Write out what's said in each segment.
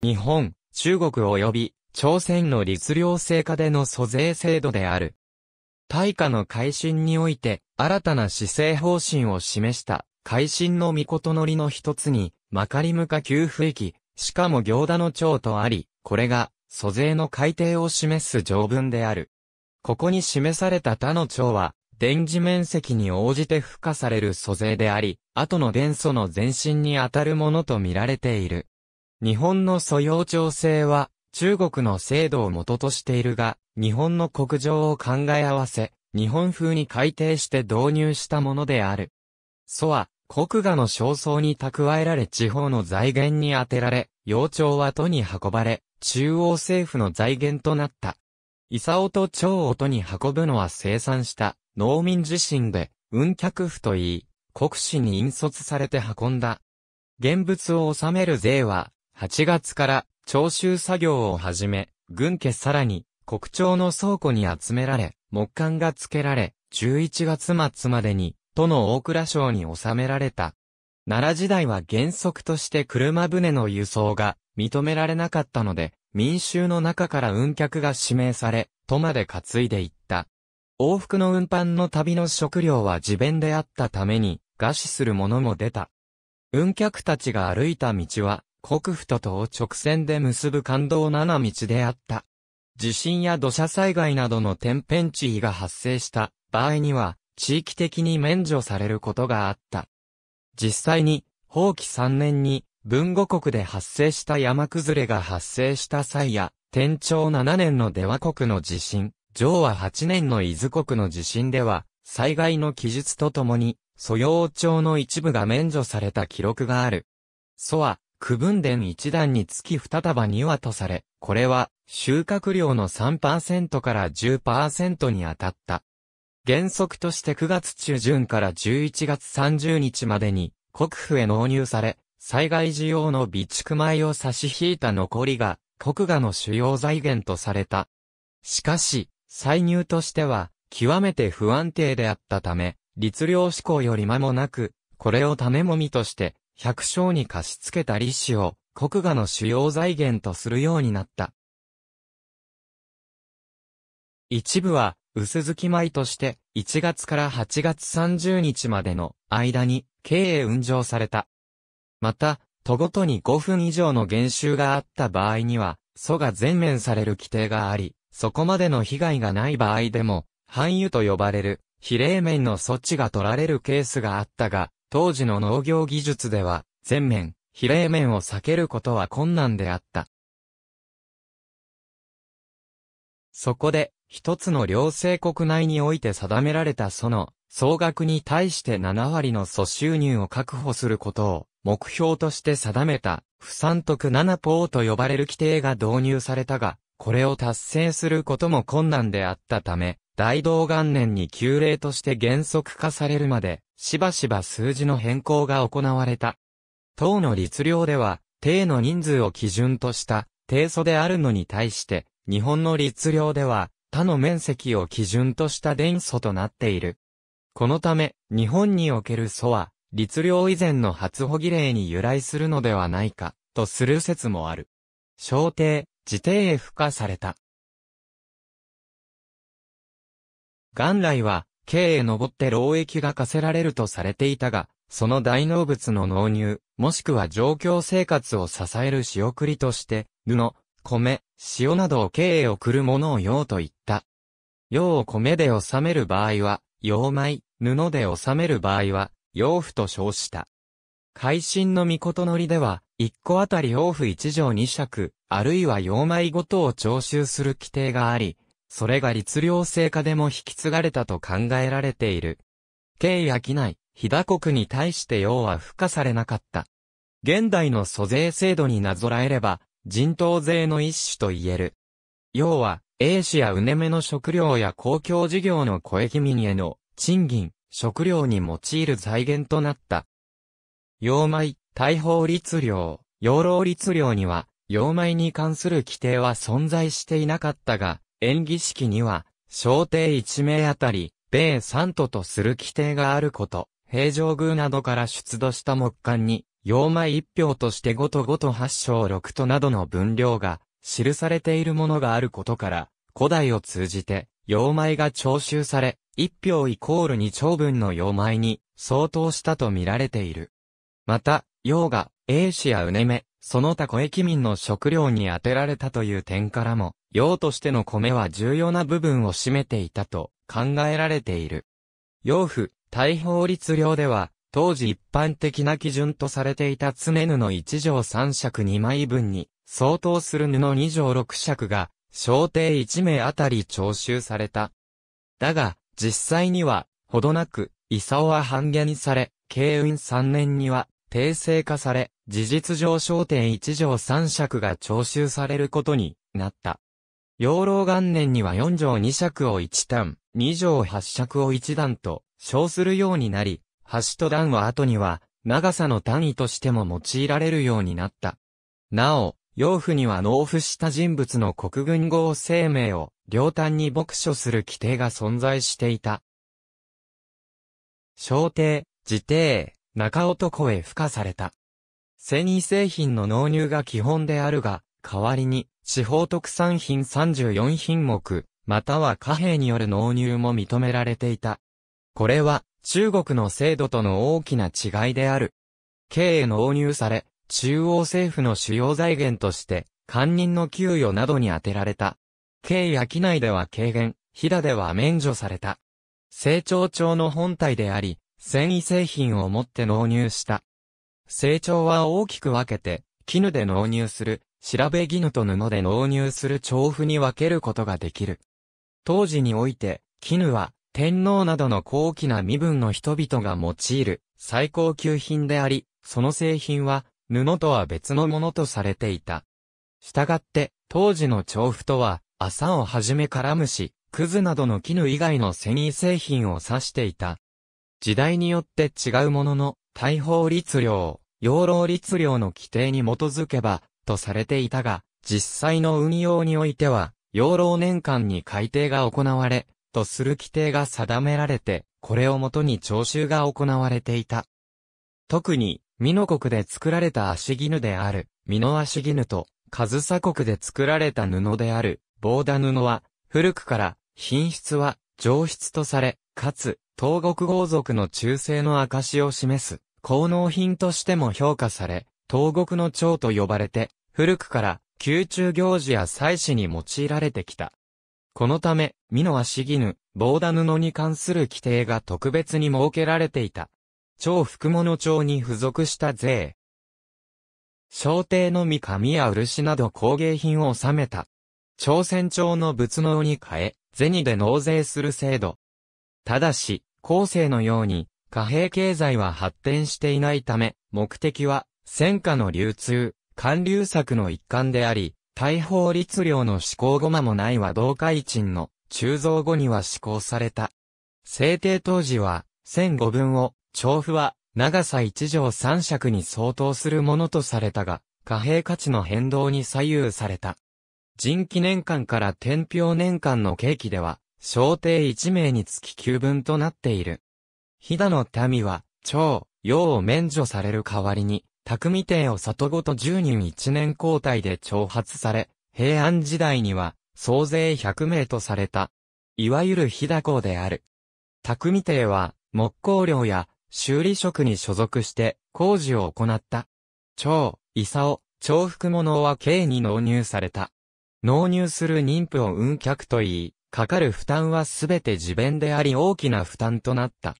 日本、中国及び朝鮮の律令制下での租税制度である。大化の改新において、新たな施政方針を示した改新の御事のりの一つに、まかりむか給付域、しかも行田の長とあり、これが、租税の改定を示す条文である。ここに示された他の長は、電磁面積に応じて付加される租税であり、後の元素の前身にあたるものと見られている。日本の素養調整は、中国の制度を元としているが、日本の国情を考え合わせ、日本風に改定して導入したものである。祖は、国画の焦燥に蓄えられ地方の財源に充てられ、幼鳥は都に運ばれ、中央政府の財源となった。伊佐と蝶を都に運ぶのは生産した農民自身で、運客府といい、国士に引率されて運んだ。現物を納める税は、8月から徴収作業を始め、軍家さらに国庁の倉庫に集められ、木管が付けられ、11月末までに、都の大蔵省に収められた。奈良時代は原則として車船の輸送が認められなかったので、民衆の中から運客が指名され、都まで担いでいった。往復の運搬の旅の食料は自弁であったために、餓死する者も出た。運客たちが歩いた道は、国府とを直線で結ぶ感動七道であった。地震や土砂災害などの天変地異が発生した場合には、地域的に免除されることがあった。実際に、法規3年に、文後国で発生した山崩れが発生した際や、天長7年の出羽国の地震、上和8年の伊豆国の地震では、災害の記述とともに、素養町の一部が免除された記録がある。蘇は、区分田一段につき二束にはとされ、これは収穫量の3%から10%に当たった。原則として9月中旬から11月30日までに国府へ納入され、災害需要の備蓄米を差し引いた残りが国賀の主要財源とされた。しかし、歳入としては極めて不安定であったため、律令施行より間もなく、これを種もみとして百姓に貸し付けた利子を国画の主要財源とするようになった。一部は薄月米として1月から8月30日までの間に経営運上された。また、都ごとに5分以上の減収があった場合には、蘇が全面される規定があり、そこまでの被害がない場合でも、範囲と呼ばれる、比例面の措置が取られるケースがあったが、当時の農業技術では、全面、比例面を避けることは困難であった。そこで、一つの両政国内において定められたその、総額に対して7割の素収入を確保することを、目標として定めた、不三徳七法と呼ばれる規定が導入されたが、これを達成することも困難であったため、大同元年に旧例として原則化されるまで、しばしば数字の変更が行われた。当の律令では、定の人数を基準とした、定素であるのに対して、日本の律令では、他の面積を基準とした伝素となっている。このため、日本における素は、律令以前の初保儀令に由来するのではないか、とする説もある。小定、自邸へ付加された。元来は、刑へ登って労役が課せられるとされていたが、その大農物の納入、もしくは状況生活を支える仕送りとして、布、米、塩などを経営を送るものを用と言った。用を米で収める場合は、用米、布で収める場合は、用布と称した。会心の御事のりでは、一個あたり王府一条二尺、あるいは四枚ごとを徴収する規定があり、それが律令制下でも引き継がれたと考えられている。慶焼内、飛騨国に対して要は付加されなかった。現代の租税制度になぞらえれば、人頭税の一種と言える。要は、英氏やうねめの食料や公共事業の小駅民への、賃金、食料に用いる財源となった。洋米、大法律令、養老律令には、洋米に関する規定は存在していなかったが、演技式には、小艇一名あたり、米三都とする規定があること、平城宮などから出土した木簡に、洋米一票として五と五と八章六となどの分量が記されているものがあることから、古代を通じて、洋米が徴収され、一票イコール二長分の洋米に相当したと見られている。また、洋が、英氏やうねめ、その他小駅民の食料に充てられたという点からも、洋としての米は重要な部分を占めていたと考えられている。洋府、大法律令では、当時一般的な基準とされていた常布1畳3尺2枚分に、相当する布2畳6尺が、小艇1名あたり徴収された。だが、実際には、ほどなく、伊佐オは半減され、慶運3年には、訂正化され、事実上焦点1条3尺が徴収されることになった。養老元年には4条2尺を1段、2条8尺を1段と称するようになり、端と段は後には長さの単位としても用いられるようになった。なお、養父には納付した人物の国軍号生命を両端に牧書する規定が存在していた。小定、自定、中男へ付加された。繊維製品の納入が基本であるが、代わりに、地方特産品34品目、または貨幣による納入も認められていた。これは、中国の制度との大きな違いである。経営納入され、中央政府の主要財源として、官人の給与などに充てられた。経営商内では軽減、飛騨では免除された。成長庁の本体であり、繊維製品を持って納入した。成長は大きく分けて、絹で納入する、調べ絹と布で納入する調布に分けることができる。当時において、絹は、天皇などの高貴な身分の人々が用いる最高級品であり、その製品は布とは別のものとされていた。したがって、当時の調布とは、麻をはじめからむし、クズなどの絹以外の繊維製品を指していた。時代によって違うものの、大法律令、養老律令の規定に基づけば、とされていたが、実際の運用においては、養老年間に改定が行われ、とする規定が定められて、これをもとに徴収が行われていた。特に、美濃国で作られた足絹である、美濃足絹と、上総国で作られた布である、棒田布は、古くから、品質は、上質とされ、かつ、東国豪族の忠誠の証を示す、効能品としても評価され、東国の蝶と呼ばれて、古くから、宮中行事や祭祀に用いられてきた。このため、美濃はしぎぬ、棒田布に関する規定が特別に設けられていた。超福物町に付属した税。小帝のみ紙や漆など工芸品を収めた。朝鮮朝の仏能に変え、銭で納税する制度。ただし、後世のように、貨幣経済は発展していないため、目的は、戦火の流通、還流策の一環であり、大法律令の施行後間もないは同海鎮の鋳造後には施行された。制定当時は、1005分を、調布は、長さ1条3尺に相当するものとされたが、貨幣価値の変動に左右された。人記年間から天平年間の契機では、小帝1名につき9分となっている。飛騨の民は、長、用を免除される代わりに、匠帝を里ごと10人1年交代で挑発され、平安時代には、総勢100名とされた。いわゆる飛騨校である。匠帝は、木工寮や修理職に所属して工事を行った。長、伊佐重福物は刑に納入された。納入する妊婦を運客と言い、かかる負担はすべて自弁であり大きな負担となった。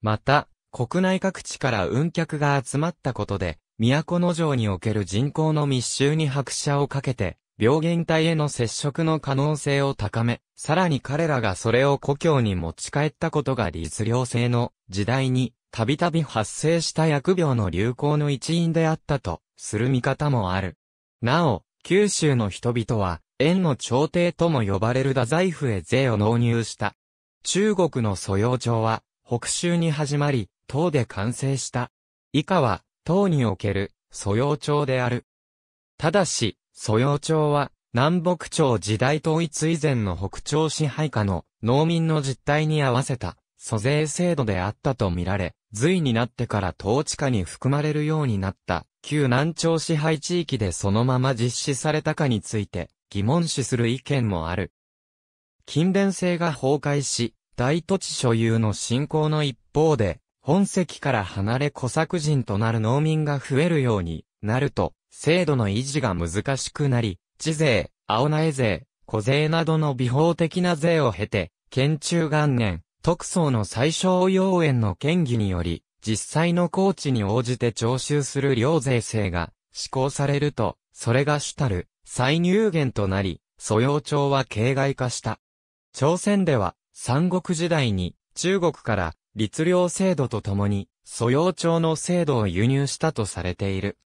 また、国内各地から運客が集まったことで、都城における人口の密集に拍車をかけて、病原体への接触の可能性を高め、さらに彼らがそれを故郷に持ち帰ったことが律令制の時代に、たびたび発生した疫病の流行の一因であったと、する見方もある。なお、九州の人々は、円の朝廷とも呼ばれる太宰府へ税を納入した。中国の蘇養帳は、北州に始まり、唐で完成した。以下は、唐における、蘇養帳である。ただし、蘇養帳は、南北朝時代統一以前の北朝支配下の農民の実態に合わせた租税制度であったとみられ、隋になってから統治下に含まれるようになった旧南朝支配地域でそのまま実施されたかについて疑問視する意見もある。勤勉性が崩壊し、大土地所有の信仰の一方で、本籍から離れ小作人となる農民が増えるようになると、制度の維持が難しくなり、地税、青苗税、小税などの美法的な税を経て、県中元年、特捜の最小要円の権議により、実際の高地に応じて徴収する領税制が施行されると、それが主たる再入源となり、素養町は形骸化した。朝鮮では、三国時代に中国から律令制度とともに素養町の制度を輸入したとされている。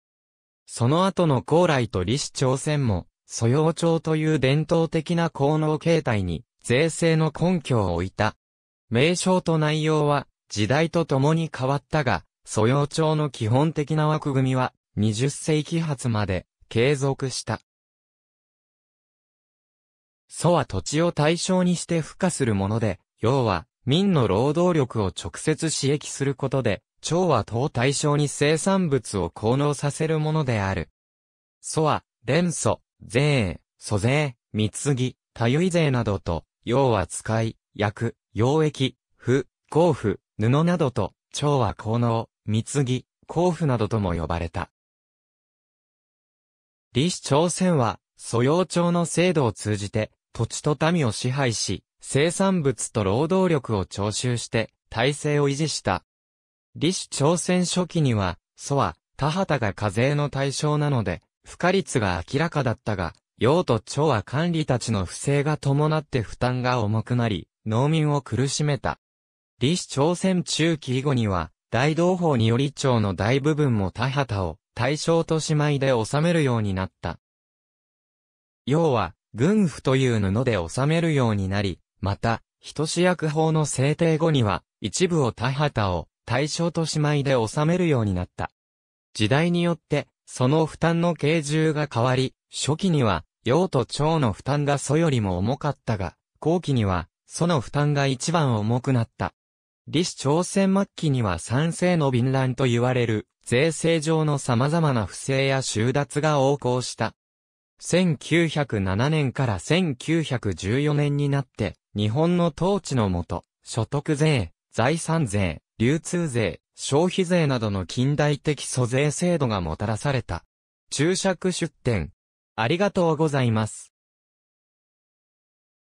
その後の高麗と李氏朝鮮も素養町という伝統的な効能形態に税制の根拠を置いた。名称と内容は時代とともに変わったが、素養町の基本的な枠組みは20世紀初まで継続した。祖は土地を対象にして付加するもので、要は、民の労働力を直接刺激することで、長は党対象に生産物を効能させるものである。祖は、連祖、税、租税、貢ぎ、多由税などと、要は使い、薬、溶液、不、交付、布などと、長は効能、貢ぎ、交付などとも呼ばれた。李氏朝鮮は、蘇養町の制度を通じて、土地と民を支配し、生産物と労働力を徴収して、体制を維持した。李氏朝鮮初期には、蘇は、田畑が課税の対象なので、不可率が明らかだったが、用と町は管理たちの不正が伴って負担が重くなり、農民を苦しめた。李氏朝鮮中期以後には、大同法により町の大部分も田畑を対象としまいで治めるようになった。要は、軍府という布で収めるようになり、また、人主役法の制定後には、一部を田畑を、対象と姉妹で収めるようになった。時代によって、その負担の形重が変わり、初期には、用と長の負担が祖よりも重かったが、後期には、その負担が一番重くなった。李氏朝鮮末期には三世の便乱と言われる、税制上の様々な不正や収奪が横行した。1907年から1914年になって、日本の統治のもと、所得税、財産税、流通税、消費税などの近代的租税制度がもたらされた。注釈出典。ありがとうございます。